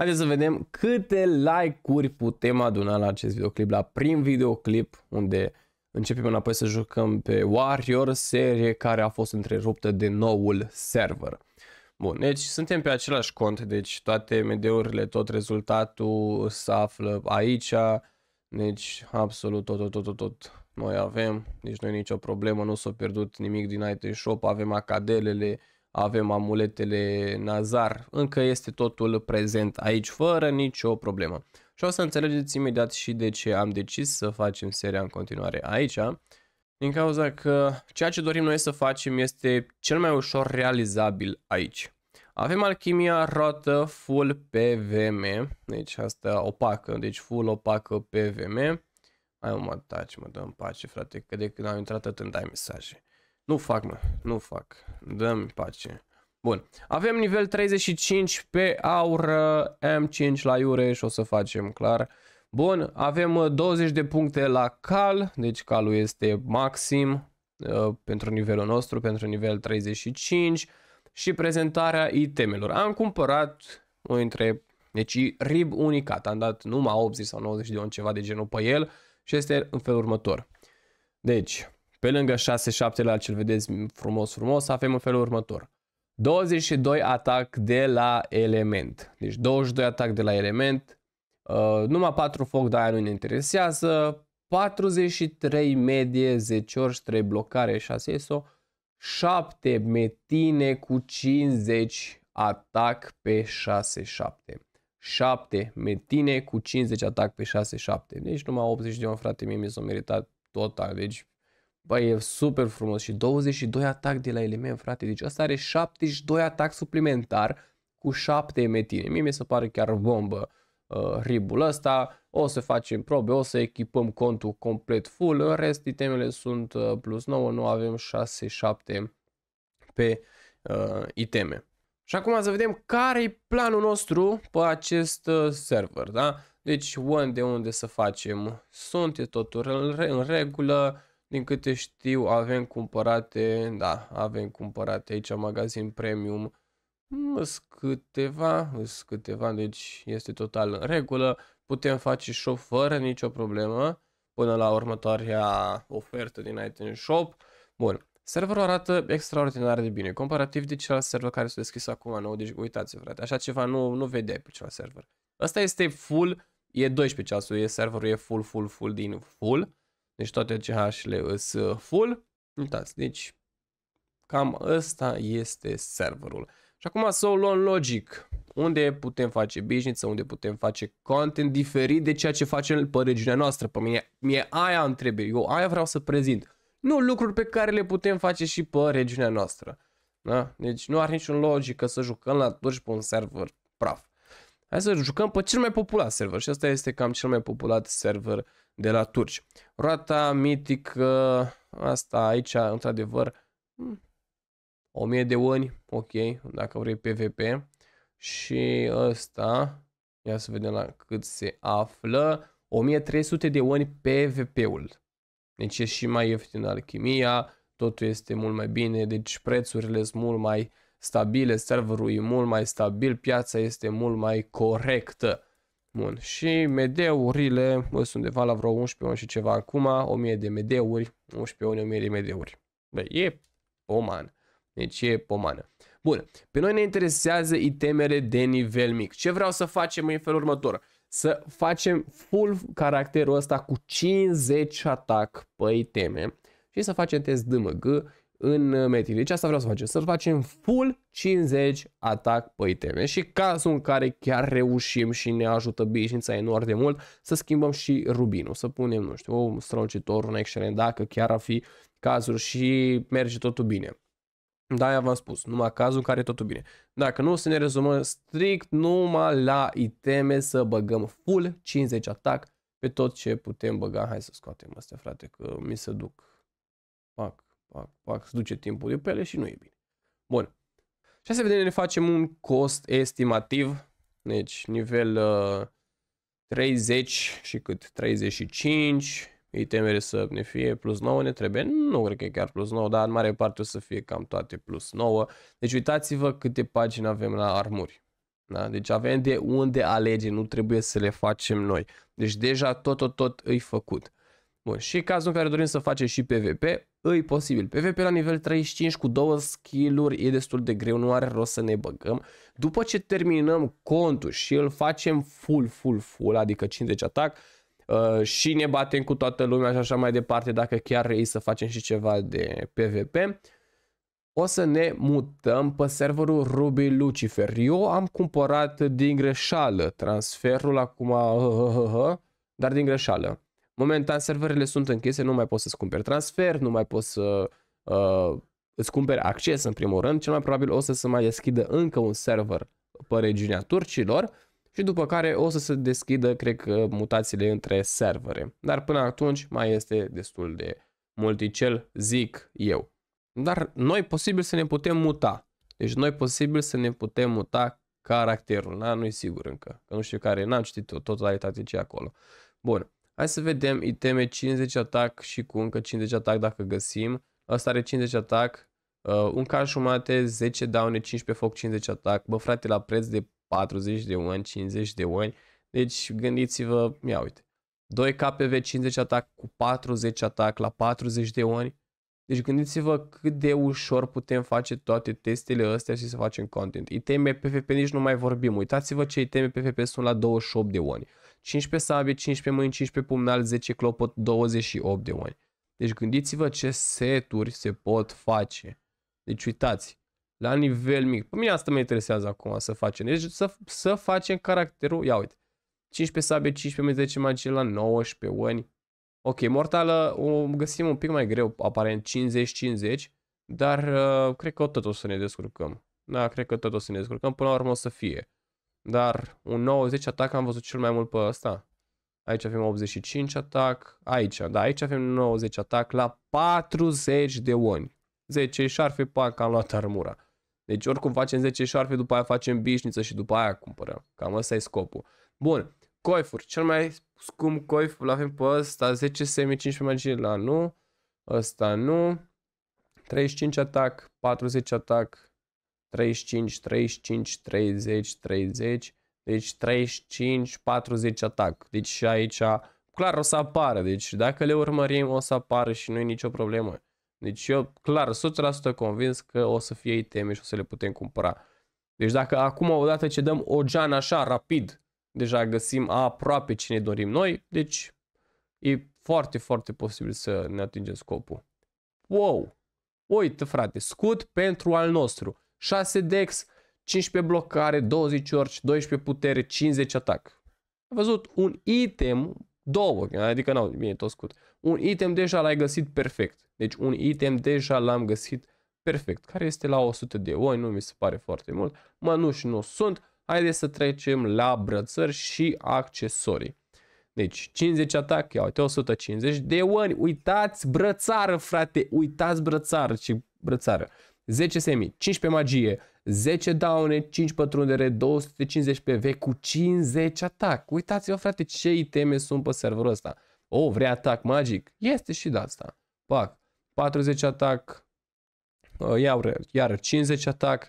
Haideți să vedem câte like-uri putem aduna la acest videoclip, la prim videoclip unde începem înapoi să jucăm pe Warrior, serie care a fost întreruptă de noul server. Bun, deci suntem pe același cont, deci toate MD-urile, tot rezultatul se află aici, deci absolut tot, tot, tot, tot, tot noi avem, deci nu e nicio problemă, nu s-a pierdut nimic din IT Shop, avem acadelele, avem amuletele Nazar, încă este totul prezent aici fără nicio problemă. Și o să înțelegeți imediat și de ce am decis să facem seria în continuare aici, din cauza că ceea ce dorim noi să facem este cel mai ușor realizabil aici. Avem alchimia rotă full PVM, deci asta opacă, deci full opacă PVM. Hai mă taci, mă dăm pace, frate, că de când am intrat atât în dai mesaje. Nu fac, mă. Nu fac. Dă-mi pace. Bun. Avem nivel 35 pe aur, M5 la iure și o să facem clar. Bun. Avem 20 uh, de puncte la cal. Deci calul este maxim uh, pentru nivelul nostru, pentru nivel 35. Și prezentarea itemelor. Am cumpărat o între... Deci rib unicat. Am dat numai 80 sau 90 de on ceva de genul pe el. Și este în felul următor. Deci, pe lângă 6-7 la ce vedeți frumos, frumos, avem în felul următor. 22 atac de la element. Deci 22 atac de la element. Uh, numai 4 foc, dar aia nu ne interesează. 43 medie, 10 ori, și 3 blocare, 6 ESO. 7 metine cu 50 atac pe 6-7. 7 metine cu 50 atac pe 6-7. Deci numai 80 de om, frate, mie mi s-a meritat total. Deci Băi, e super frumos și 22 atac de la element, frate. Deci asta are 72 atac suplimentar cu 7 emetine. Mie mi se pare chiar bombă uh, ribul ăsta. O să facem probe, o să echipăm contul complet full. În rest, itemele sunt uh, plus 9, nu avem 6-7 pe uh, iteme. Și acum să vedem care e planul nostru pe acest uh, server, da? Deci, unde, unde să facem sunt, e totul în, în regulă din câte știu, avem cumpărate, da, avem cumpărate aici magazin premium, îs câteva, îs câteva, deci este total în regulă. Putem face shop fără nicio problemă până la următoarea ofertă din Item Shop. Bun, serverul arată extraordinar de bine, comparativ de celălalt server care s-a deschis acum nou, deci uitați frate, așa ceva nu, nu vede pe celălalt server. Asta este full, e 12 ceasul, e serverul e full, full, full din full. Deci toate CH-le sunt uh, full. Uitați, deci cam ăsta este serverul. Și acum să o luăm logic. Unde putem face business, unde putem face content diferit de ceea ce facem pe regiunea noastră. Pe mine, mie aia îmi trebuie, eu aia vreau să prezint. Nu lucruri pe care le putem face și pe regiunea noastră. Da? Deci nu are niciun logică să jucăm la turci pe un server praf. Hai să jucăm pe cel mai populat server și asta este cam cel mai populat server de la turci. Roata mitică, asta aici, într-adevăr, 1000 hmm, de oni, ok, dacă vrei PvP. Și ăsta, ia să vedem la cât se află, 1300 de oni PvP-ul. Deci e și mai ieftin alchimia, totul este mult mai bine, deci prețurile sunt mult mai uh, stabile, serverul e mult mai stabil, piața este mult mai corectă. Bun, și MD-urile sunt undeva la vreo 11 și ceva acum, 1000 de MD-uri, 11 1000 de MD-uri. Bă, e poman. Deci e pomană. Bun, pe noi ne interesează itemele de nivel mic. Ce vreau să facem în felul următor? Să facem full caracterul ăsta cu 50 atac pe iteme și să facem test DMG în uh, metin. Deci asta vreau să facem. Să facem full 50 atac pe iteme și cazul în care chiar reușim și ne ajută bișința enorm de mult să schimbăm și rubinul. Să punem, nu știu, un strălucitor, un excelent, dacă chiar ar fi cazul și merge totul bine. Da, v-am spus, numai cazul în care e totul bine. Dacă nu, să ne rezumăm strict numai la iteme să băgăm full 50 atac pe tot ce putem băga. Hai să scoatem astea, frate, că mi se duc. Fac pac, pac, se duce timpul de pe ele și nu e bine. Bun. Și să vedem, ne facem un cost estimativ, deci nivel uh, 30 și cât, 35, e temere să ne fie plus 9 ne trebuie, nu cred că e chiar plus 9, dar în mare parte o să fie cam toate plus 9. Deci uitați-vă câte pagini avem la armuri. Da? Deci avem de unde alege, nu trebuie să le facem noi. Deci deja tot, tot, tot îi făcut. Bun, și cazul în care dorim să facem și PvP, îi posibil. PvP la nivel 35 cu două skill-uri e destul de greu, nu are rost să ne băgăm. După ce terminăm contul și îl facem full, full, full, adică 50 atac, uh, și ne batem cu toată lumea și așa mai departe, dacă chiar ei să facem și ceva de PvP, o să ne mutăm pe serverul Ruby Lucifer. Eu am cumpărat din greșeală transferul acum, uh, uh, uh, uh, dar din greșeală. Momentan serverele sunt închise, nu mai poți să-ți cumperi transfer, nu mai poți să uh, îți cumperi acces în primul rând. Cel mai probabil o să se mai deschidă încă un server pe regiunea turcilor și după care o să se deschidă, cred că, mutațiile între servere. Dar până atunci mai este destul de multicel, zic eu. Dar noi posibil să ne putem muta. Deci noi posibil să ne putem muta caracterul. nu e sigur încă. Că nu știu care, n-am citit tot, totalitatea ce e acolo. Bun. Hai să vedem iteme 50 atac și cu încă 50 atac dacă găsim. Asta are 50 atac, uh, un ca jumate, 10 daune, 15 foc, 50 atac. Bă frate, la preț de 40 de ani, 50 de ani. Deci gândiți-vă, ia uite. 2 KPV 50 atac cu 40 atac la 40 de ani. Deci gândiți-vă cât de ușor putem face toate testele astea și să facem content. Iteme PvP nici nu mai vorbim. Uitați-vă ce iteme PvP sunt la 28 de oni. 15 sabie, 15 mâini, 15 pumnal, 10 clopot, 28 de oani. Deci gândiți-vă ce seturi se pot face. Deci uitați, la nivel mic. Pe mine asta mă interesează acum să facem. Deci să, să facem caracterul, ia uite, 15 sabie, 15 mâini, 10 magie la 19 oani. Ok, mortală o găsim un pic mai greu, aparent 50-50, dar uh, cred că tot o să ne descurcăm. Da, cred că tot o să ne descurcăm, până la urmă o să fie. Dar un 90 atac am văzut cel mai mult pe ăsta. Aici avem 85 atac. Aici, da, aici avem 90 atac la 40 de oni. 10 șarfe, pac, am luat armura. Deci oricum facem 10 șarfe, după aia facem bișniță și după aia cumpărăm. Cam ăsta e scopul. Bun, coifuri. Cel mai scump coif îl avem pe ăsta. 10 semi, 15 magie la nu. Ăsta nu. 35 atac, 40 atac, 35, 35, 30, 30, deci 35, 40 atac. Deci și aici, clar o să apară, deci dacă le urmărim o să apară și nu e nicio problemă. Deci eu, clar, 100% convins că o să fie iteme și o să le putem cumpăra. Deci dacă acum, odată ce dăm o geană așa, rapid, deja găsim aproape cine dorim noi, deci e foarte, foarte posibil să ne atingem scopul. Wow! Uite, frate, scut pentru al nostru. 6 dex, 15 blocare, 20 orci, 12 putere, 50 atac. Am văzut un item, două, adică n-au, bine, tot scut. Un item deja l-ai găsit perfect. Deci un item deja l-am găsit perfect, care este la 100 de oi, nu mi se pare foarte mult. Mănuși nu sunt, haideți să trecem la brățări și accesorii. Deci 50 atac, ia uite, 150 de oi. uitați brățară frate, uitați brățară, ce brățară. 10 semi, 15 magie, 10 daune, 5 pătrundere, 250 PV cu 50 atac. Uitați-vă, frate, ce iteme sunt pe serverul ăsta. O, oh, vrea atac magic? Este și de asta. Pac, 40 atac, iar, iar 50 atac,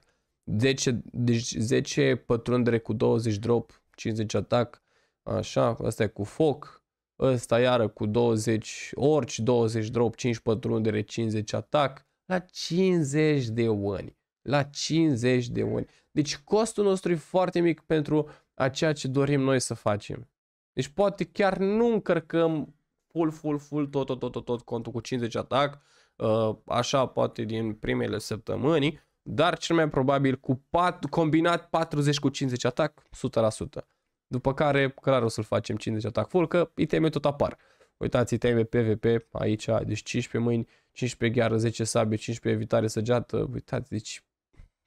10, 10 deci pătrundere cu 20 drop, 50 atac, așa, ăsta e cu foc, ăsta iară cu 20 orci, 20 drop, 5 pătrundere, 50 atac, la 50 de oni. La 50 de oni. Deci costul nostru e foarte mic pentru a ceea ce dorim noi să facem. Deci poate chiar nu încărcăm full, full, full, tot, tot, tot, tot, tot contul cu 50 atac, uh, așa poate din primele săptămâni, dar cel mai probabil cu pat, combinat 40 cu 50 atac, 100%. După care, clar, o să-l facem 50 atac full, că itemii tot apar. Uitați, trebuie PVP aici, deci 15 mâini, 15 gheară, 10 sabie, 15 evitare săgeată, uitați, deci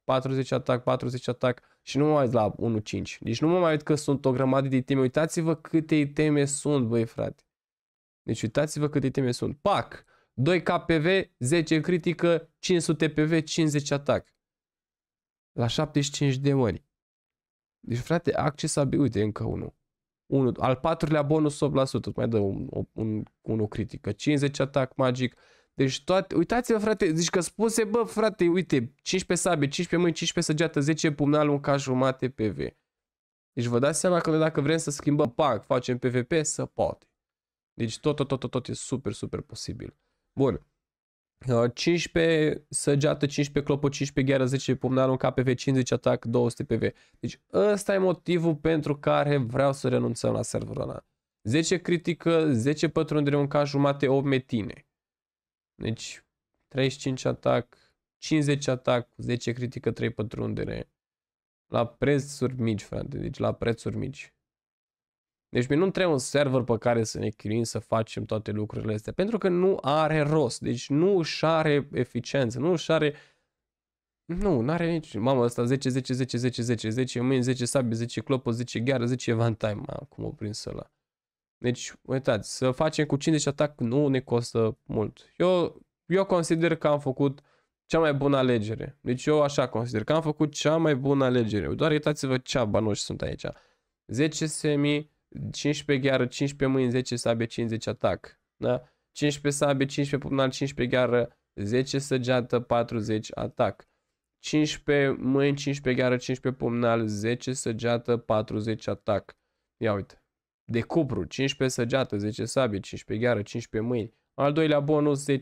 40 atac, 40 atac și nu mă uit la 1-5. Deci nu mă mai uit că sunt o grămadă de iteme. Uitați-vă câte iteme sunt, băi frate. Deci uitați-vă câte iteme sunt. Pac! 2 KPV, 10 critică, 500 PV, 50 atac. La 75 de mări. Deci frate, accesabil, uite încă unul. 1, al patrulea bonus 8%, mai dă un, un, un, o critică, 50 atac magic, deci toate, uitați-vă frate, zici că spuse, bă frate, uite, 15 sabie, 15 mâini, 15 săgeată, 10 pumnal, un caș jumate PV. Deci vă dați seama că noi dacă vrem să schimbăm, pac, facem PvP, să poate. Deci tot, tot, tot, tot, tot e super, super posibil. Bun. 15 uh, săgeată, 15 clopă, 15 gheară, 10 pumnal, un KPV, 50 atac, 200 PV. Deci ăsta e motivul pentru care vreau să renunțăm la serverul ăla. 10 critică, 10 pătrundere, un ca jumate, 8 metine. Deci 35 atac, 50 atac, 10 critică, 3 pătrundere. La prețuri mici, frate, deci la prețuri mici. Deci mie nu trebuie un server pe care să ne chinuim să facem toate lucrurile astea, pentru că nu are rost, deci nu își are eficiență, nu își are... Nu, nu are nici... Mamă, asta 10, 10, 10, 10, 10, 10 mâini, 10 sabie, 10 clopă, 10 gheară, 10 event time. mă, cum o prins ăla. Deci, uitați, să facem cu 50 atac nu ne costă mult. Eu, eu consider că am făcut cea mai bună alegere. Deci eu așa consider că am făcut cea mai bună alegere. Doar uitați-vă ce abanoși sunt aici. 10 semi, 15 gheară, 15 mâini, 10 sabie, 50 atac. Da? 15 sabie, 15 pumnal, 15 gheară, 10 săgeată, 40 atac. 15 mâini, 15 gheară, 15 pumnal, 10 săgeată, 40 atac. Ia uite. De cupru, 15 săgeată, 10 sabie, 15 gheară, 15 mâini. Al doilea bonus, 10%,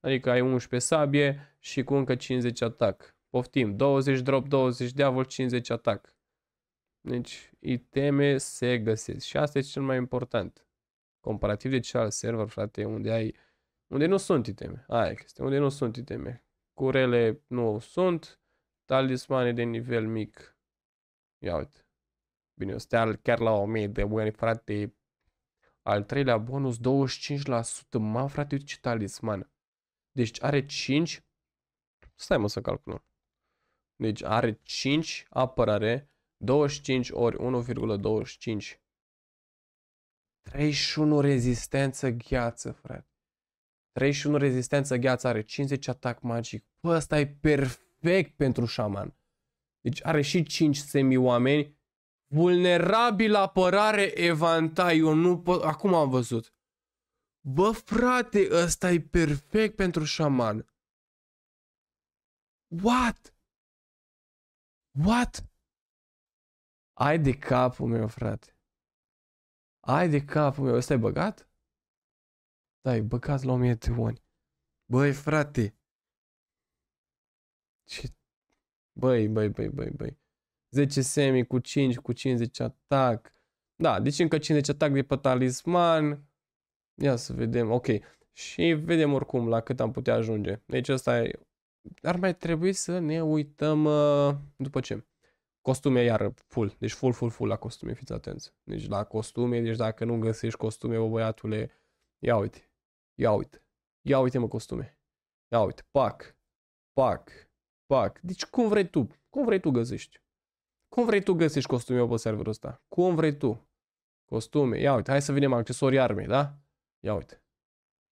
adică ai 11 sabie și cu încă 50 atac. Poftim, 20 drop, 20 diavol, 50 atac. Deci iteme se găsesc și asta e cel mai important. Comparativ de cealalt server, frate, unde ai unde nu sunt iteme. Aia e chestia, unde nu sunt iteme. Curele nu sunt, talismane de nivel mic. Ia uite. Bine, o stea chiar la 1000 de bani, frate. Al treilea bonus, 25%. Mă, frate, uite ce talisman. Deci are 5. Stai mă să calculăm. Deci are 5 apărare, 25 ori 1,25. 31 rezistență gheață, frate. 31 rezistență gheață are 50 atac magic. Bă, ăsta e perfect pentru șaman. Deci are și 5 semi-oameni. Vulnerabil apărare evantai. Eu nu pot... Acum am văzut. Bă, frate, ăsta e perfect pentru șaman. What? What? Ai de capul meu, frate. Ai de capul meu. Ăsta e băgat? Da, e băgat la 1000 de oni. Băi, frate. Ce... Băi, băi, băi, băi, băi. 10 semi cu 5, cu 50 atac. Da, deci încă 50 atac de pe talisman. Ia să vedem, ok. Și vedem oricum la cât am putea ajunge. Deci ăsta e... Ar mai trebui să ne uităm uh, după ce. Costume, iar full. Deci full, full, full la costume, fiți atenți. Deci la costume, deci dacă nu găsești costume, bă, băiatule, ia uite, ia uite, ia uite, mă, costume. Ia uite, pac, pac, pac. Deci cum vrei tu, cum vrei tu găsești. Cum vrei tu găsești costume pe serverul ăsta? Cum vrei tu? Costume, ia uite, hai să vinem accesorii armei, da? Ia uite,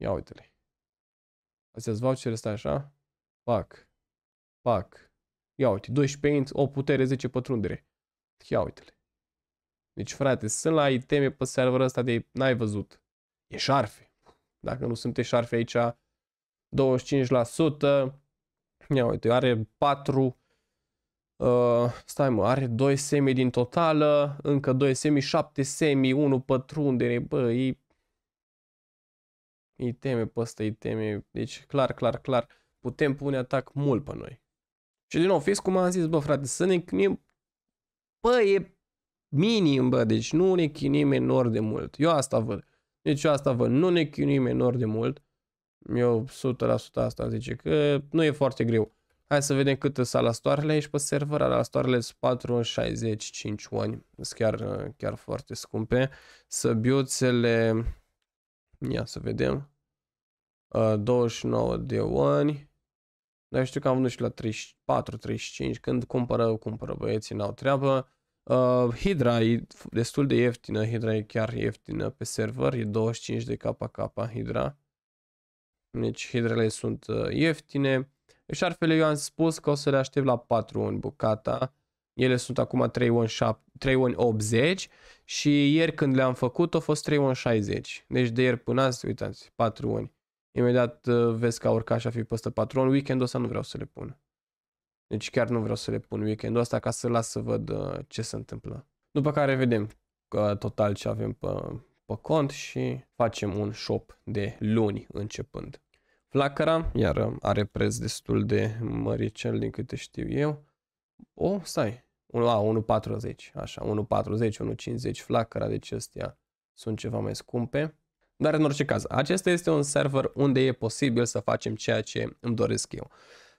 ia uite-le. Astea-ți vouchere, stai așa? Pac, pac, Ia uite, 12 inți, o putere, 10 pătrundere. Ia uite-le. Deci, frate, sunt la iteme pe serverul ăsta de n-ai văzut. E șarfe. Dacă nu sunt șarfe aici, 25%. Ia uite, are 4 Uh, stai mă, are 2 semi din total, încă 2 semi, 7 semi, 1 pătrundere, bă, e... teme pe ăsta, teme. deci clar, clar, clar, putem pune atac mult pe noi. Și din nou, fix cum am zis, bă, frate, să ne chinim, bă, e minim, bă, deci nu ne chinim enorm de mult. Eu asta văd. Deci eu asta văd, nu ne chinim enorm de mult. Eu 100% asta zice că nu e foarte greu. Hai să vedem cât sunt alastoarele aici pe server. Alastoarele sunt 4 65 ani. Sunt chiar, chiar foarte scumpe. Săbiuțele, ia să vedem, 29 uh, de ani. Dar știu că am venit și la 34-35, când cumpără, cumpără băieții, n-au treabă. Uh, Hydra e destul de ieftină, Hydra e chiar ieftină pe server, e 25 de KK Hydra. Deci Hydrele sunt uh, ieftine. Șarfele eu am spus că o să le aștept la 4 în bucata. Ele sunt acum 3180 și ieri când le-am făcut au fost 3160, Deci de ieri până azi, uitați, 4 uni. Imediat uh, vezi că a urcat și a fi peste patron. Weekendul ăsta nu vreau să le pun. Deci chiar nu vreau să le pun weekendul ăsta ca să las să văd uh, ce se întâmplă. După care vedem total ce avem pe, pe cont și facem un shop de luni începând. Flacăra, iar uh, are preț destul de măricel din câte știu eu. O, oh, stai, a, 1,40, așa, 1,40, 1,50 flacăra, deci astea sunt ceva mai scumpe. Dar în orice caz, acesta este un server unde e posibil să facem ceea ce îmi doresc eu.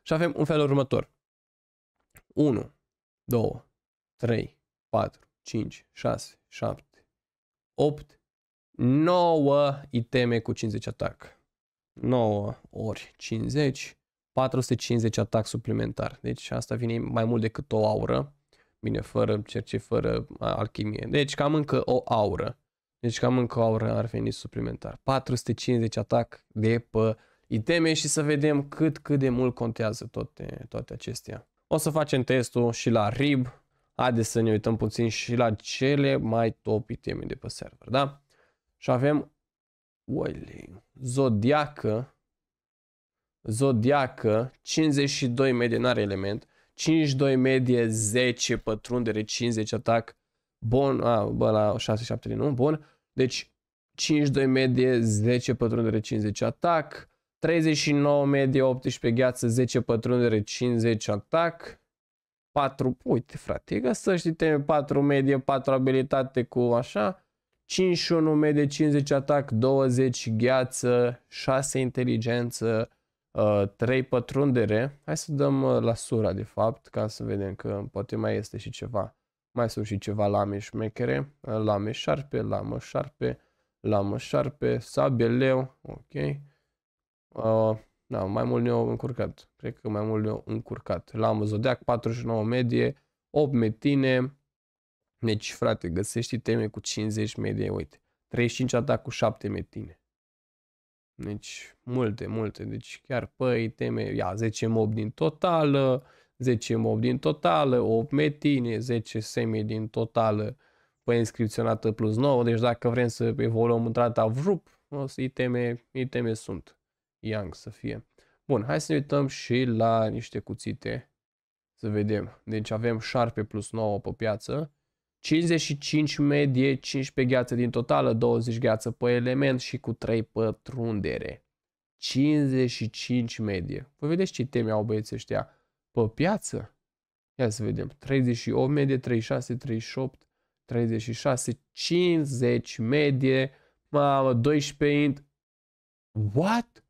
Și avem un fel următor. 1, 2, 3, 4, 5, 6, 7, 8, 9 iteme cu 50 atac. 9 ori 50, 450 atac suplimentar. Deci asta vine mai mult decât o aură. Bine, fără cerce, fără alchimie. Deci cam încă o aură. Deci cam încă au oră ar veni suplimentar. 450 atac de pe iteme și să vedem cât, cât de mult contează toate, toate acestea. O să facem testul și la RIB. Haideți să ne uităm puțin și la cele mai top iteme de pe server, da? Și avem Oile, Zodiacă, Zodiacă, 52 medie, n-are element, 52 medie, 10 pătrundere, 50 atac, Bun, a, bă, la 6-7 nu 1, bun. Deci 52 medie, 10 pătrundere, 50 atac. 39 medie, 18 gheață, 10 pătrundere, 50 atac. 4, uite frate, e să știi teme 4 medie, 4 abilitate cu așa. 51 medie, 50 atac, 20 gheață, 6 inteligență, 3 uh, pătrundere. Hai să dăm uh, la sura de fapt, ca să vedem că poate mai este și ceva mai sunt și ceva lame șmechere, lame șarpe, lamă șarpe, lamă șarpe, sabeleu, ok. Uh, da, mai mult ne-au încurcat, cred că mai mult ne-au încurcat. Lamă zodiac, 49 medie, 8 metine, deci frate, găsești teme cu 50 medie, uite, 35 atac cu 7 metine. Deci multe, multe, deci chiar păi teme, ia 10 mob din total uh, 10 mob din totală, 8 metine, 10 semi din totală pe inscripționată plus 9, deci dacă vrem să evoluăm într data VRUP, iteme, iteme sunt Young să fie. Bun, hai să ne uităm și la niște cuțite să vedem. Deci avem șarpe plus 9 pe piață, 55 medie, 15 gheață din totală, 20 gheață pe element și cu 3 pătrundere. 55 medie. Voi păi vedeți ce teme au băieții ăștia pe piață. Ia să vedem. 38 medie, 36, 38, 36, 50 medie, mamă, 12 int. What?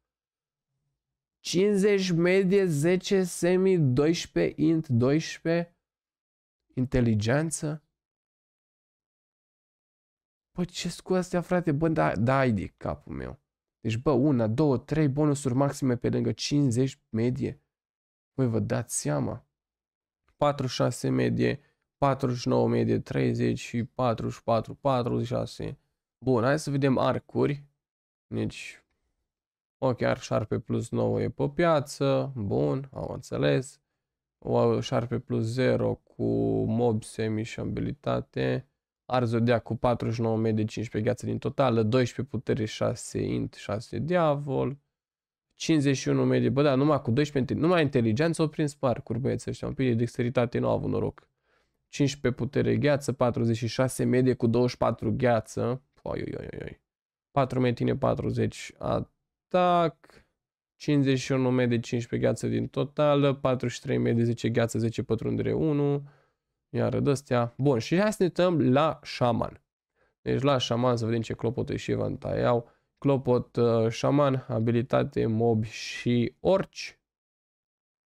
50 medie, 10 semi, 12 int, 12 inteligență. Bă, ce cu astea, frate? Bă, da, da, de capul meu. Deci, bă, una, două, trei bonusuri maxime pe lângă 50 medie. Voi vă dați seama. 46 medie, 49 medie, 30 și 44, 46. Bun, hai să vedem arcuri. Deci, ok, ar șarpe plus 9 e pe piață. Bun, am înțeles. O șarpe plus 0 cu mob semi și abilitate. Ar zodia cu 49 medie, 15 gheață din total, 12 putere, 6 int, 6 diavol. 51 medie. Bă, da, numai cu 12, numai inteligență au prins parcuri băieți ăștia. Un pic de dexteritate nu au avut noroc. 15 putere gheață, 46 medie cu 24 gheață. Păi, oi, oi, oi, oi. 4 metine, 40 atac. 51 medie, 15 gheață din totală, 43 medie, 10 gheață, 10 pătrundere 1. Iar rădăstea. Bun, și hai să ne uităm la șaman. Deci la șaman să vedem ce clopote și evantaiau. Clopot, uh, șaman, abilitate, mob și orci.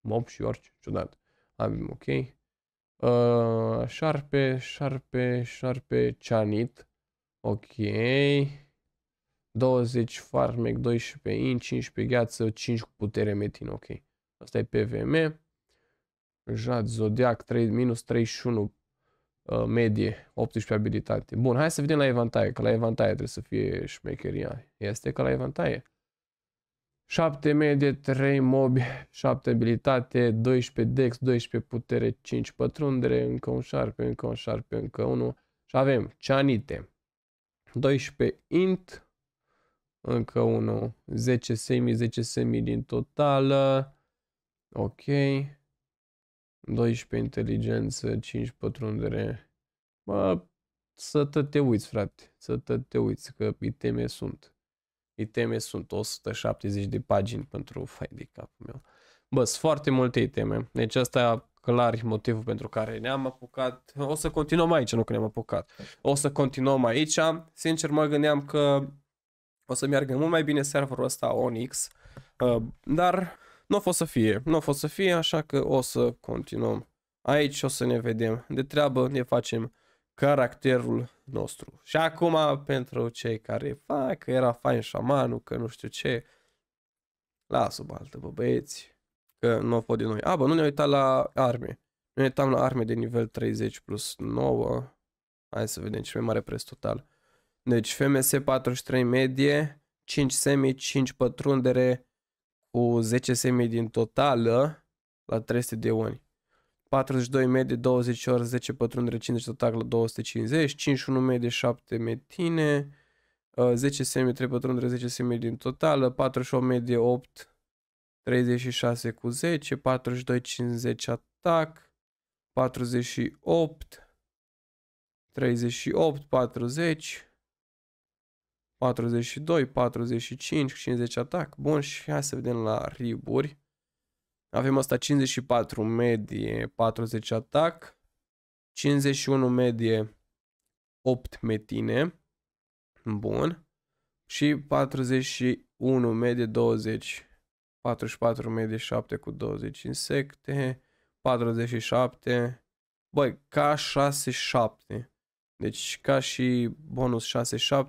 Mob și orci, ciudat. Avem, ok. Uh, șarpe, șarpe, șarpe, cianit. Ok. 20 farmec, 12 in, 15 gheață, 5 cu putere metin, ok. Asta e PVM. Jad, zodiac, 3, minus 31 Uh, medie, 18 abilitate. Bun, hai să vedem la evantaie, că la evantaie trebuie să fie șmecheria. Este că la evantaie. 7 medie, 3 mobi, 7 abilitate, 12 dex, 12 putere, 5 pătrundere, încă un șarpe, încă un șarpe, încă unul. Și avem cianite, 12 int, încă unul, 10 semi, 10 semi din total. Ok, 12 inteligență, 5 pătrundere. Bă, să tă te uiți, frate, să tă te uiți, că iteme sunt. Iteme sunt 170 de pagini pentru fai de capul meu. Bă, sunt foarte multe iteme. Deci asta clar e motivul pentru care ne-am apucat. O să continuăm aici, nu că ne-am apucat. O să continuăm aici. Sincer, mă gândeam că o să meargă mult mai bine serverul ăsta Onyx. Uh, dar nu a fost să fie, nu a fost să fie, așa că o să continuăm. Aici o să ne vedem. De treabă ne facem caracterul nostru. Și acum pentru cei care fac că era fain șamanul, că nu știu ce, las o baltă, bă băieți, că nu o pot de noi. A, bă, nu ne uitat la arme. Ne uitam la arme de nivel 30 plus 9. Hai să vedem ce mai mare preț total. Deci FMS 43 medie, 5 semi, 5 pătrundere, cu 10 semi din totală la 300 de uni. 42 medie, 20 ori 10 pătrundere, 50 total la 250, 51 medie, 7 metine, 10 semi, 3 pătrundere, 10 semi din totală, 48 medie, 8, 36 cu 10, 42, 50 atac, 48, 38, 40, 42, 45, 50 atac. Bun, și hai să vedem la riburi. Avem asta 54 medie, 40 atac. 51 medie, 8 metine. Bun. Și 41 medie, 20. 44 medie, 7 cu 20 insecte. 47. Băi, 6, 67 deci ca și bonus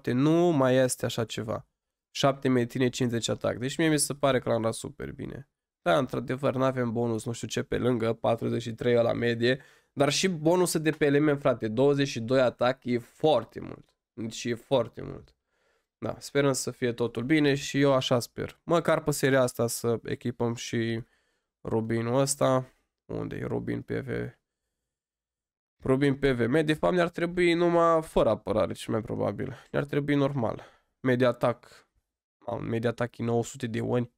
6-7 nu mai este așa ceva. 7 tine 50 atac. Deci mie mi se pare că l-am dat super bine. Da, într-adevăr, nu avem bonus, nu știu ce, pe lângă, 43 la medie, dar și bonusul de pe element, frate, 22 atac e foarte mult. Deci e foarte mult. Da, sperăm să fie totul bine și eu așa sper. Măcar pe seria asta să echipăm și Robinul ăsta. Unde e Robin PV? Probim PVM, de fapt ne-ar trebui numai fără apărare, cel mai probabil. Ne-ar trebui normal. Media atac Am media e 900 de oni.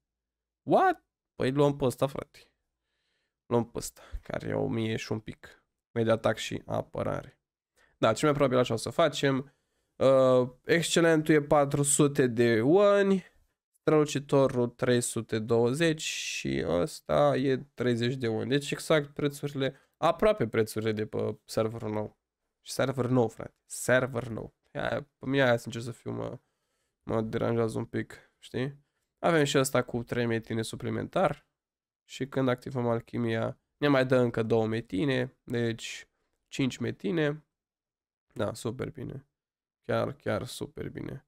What? Păi luăm pe ăsta, frate. Luăm pe ăsta, care e 1000 și un pic. Media atac și apărare. Da, cel mai probabil așa o să facem. Uh, excelentul e 400 de oni. Strălucitorul 320 și ăsta e 30 de oni. Deci exact prețurile aproape prețurile de pe serverul nou. Și server nou, frate. Server nou. Ia, pe mine aia sincer să fiu, mă, mă deranjează un pic, știi? Avem și asta cu 3 metine suplimentar. Și când activăm alchimia, ne mai dă încă 2 metine, deci 5 metine. Da, super bine. Chiar, chiar super bine.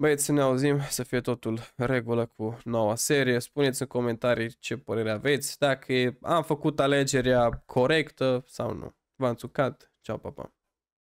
Băieți, ne auzim, să fie totul regulă cu noua serie. Spuneți în comentarii ce părere aveți, dacă am făcut alegerea corectă sau nu. V-am țucat, ceau, pa, pa.